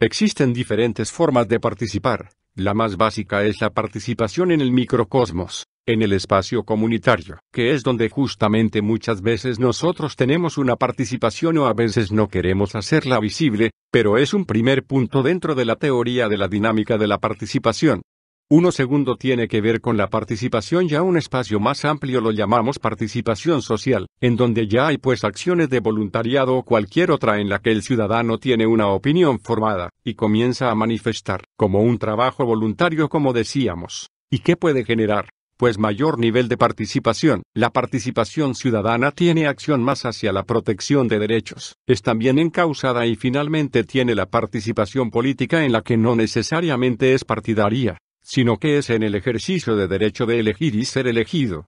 Existen diferentes formas de participar. La más básica es la participación en el microcosmos, en el espacio comunitario, que es donde justamente muchas veces nosotros tenemos una participación o a veces no queremos hacerla visible, pero es un primer punto dentro de la teoría de la dinámica de la participación. Uno segundo tiene que ver con la participación y a un espacio más amplio lo llamamos participación social, en donde ya hay pues acciones de voluntariado o cualquier otra en la que el ciudadano tiene una opinión formada, y comienza a manifestar, como un trabajo voluntario como decíamos. ¿Y qué puede generar? Pues mayor nivel de participación, la participación ciudadana tiene acción más hacia la protección de derechos, es también encausada y finalmente tiene la participación política en la que no necesariamente es partidaria sino que es en el ejercicio de derecho de elegir y ser elegido.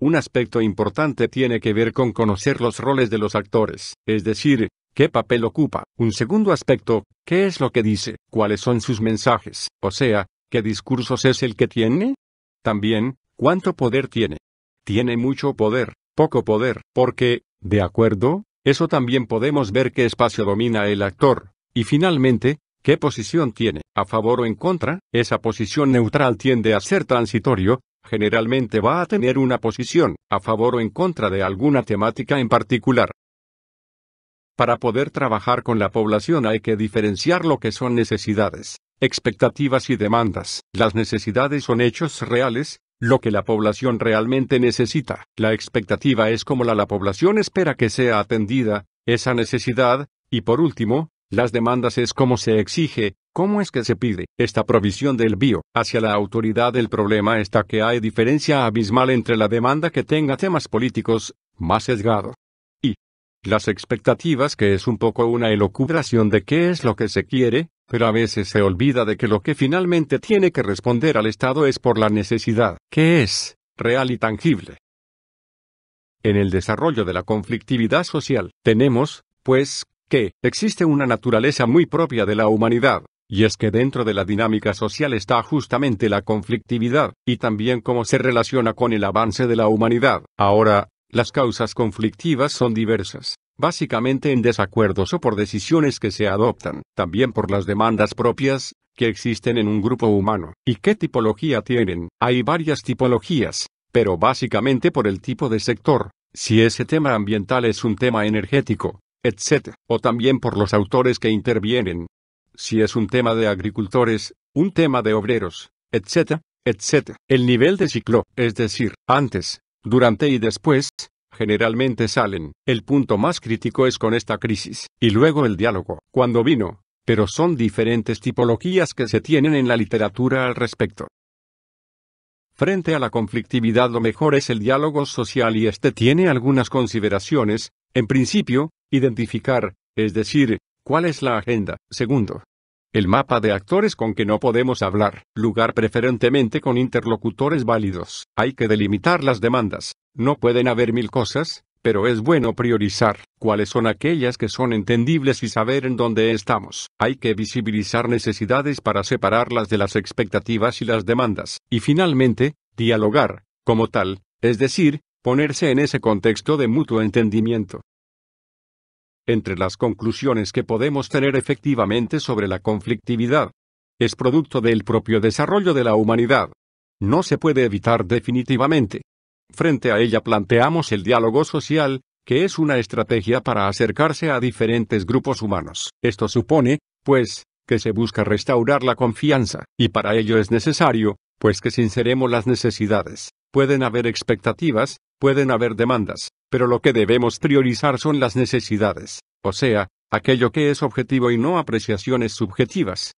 Un aspecto importante tiene que ver con conocer los roles de los actores, es decir, qué papel ocupa. Un segundo aspecto, qué es lo que dice, cuáles son sus mensajes, o sea, qué discursos es el que tiene. También, cuánto poder tiene. Tiene mucho poder, poco poder, porque, de acuerdo, eso también podemos ver qué espacio domina el actor. Y finalmente, ¿Qué posición tiene? ¿A favor o en contra? Esa posición neutral tiende a ser transitorio, generalmente va a tener una posición, a favor o en contra de alguna temática en particular. Para poder trabajar con la población hay que diferenciar lo que son necesidades, expectativas y demandas. Las necesidades son hechos reales, lo que la población realmente necesita. La expectativa es como la, la población espera que sea atendida, esa necesidad, y por último, las demandas es cómo se exige, cómo es que se pide. Esta provisión del bio hacia la autoridad el problema está que hay diferencia abismal entre la demanda que tenga temas políticos, más sesgado, y las expectativas que es un poco una elocubración de qué es lo que se quiere, pero a veces se olvida de que lo que finalmente tiene que responder al Estado es por la necesidad, que es real y tangible. En el desarrollo de la conflictividad social, tenemos, pues, que existe una naturaleza muy propia de la humanidad, y es que dentro de la dinámica social está justamente la conflictividad, y también cómo se relaciona con el avance de la humanidad. Ahora, las causas conflictivas son diversas, básicamente en desacuerdos o por decisiones que se adoptan, también por las demandas propias, que existen en un grupo humano. ¿Y qué tipología tienen? Hay varias tipologías, pero básicamente por el tipo de sector. Si ese tema ambiental es un tema energético, etc., o también por los autores que intervienen. Si es un tema de agricultores, un tema de obreros, etc., etc., el nivel de ciclo, es decir, antes, durante y después, generalmente salen. El punto más crítico es con esta crisis, y luego el diálogo, cuando vino, pero son diferentes tipologías que se tienen en la literatura al respecto. Frente a la conflictividad lo mejor es el diálogo social y este tiene algunas consideraciones, en principio, Identificar, es decir, cuál es la agenda. Segundo, el mapa de actores con que no podemos hablar, lugar preferentemente con interlocutores válidos. Hay que delimitar las demandas. No pueden haber mil cosas, pero es bueno priorizar cuáles son aquellas que son entendibles y saber en dónde estamos. Hay que visibilizar necesidades para separarlas de las expectativas y las demandas. Y finalmente, dialogar, como tal, es decir, ponerse en ese contexto de mutuo entendimiento. Entre las conclusiones que podemos tener efectivamente sobre la conflictividad, es producto del propio desarrollo de la humanidad. No se puede evitar definitivamente. Frente a ella planteamos el diálogo social, que es una estrategia para acercarse a diferentes grupos humanos. Esto supone, pues, que se busca restaurar la confianza, y para ello es necesario, pues que sinceremos las necesidades, Pueden haber expectativas, pueden haber demandas, pero lo que debemos priorizar son las necesidades, o sea, aquello que es objetivo y no apreciaciones subjetivas.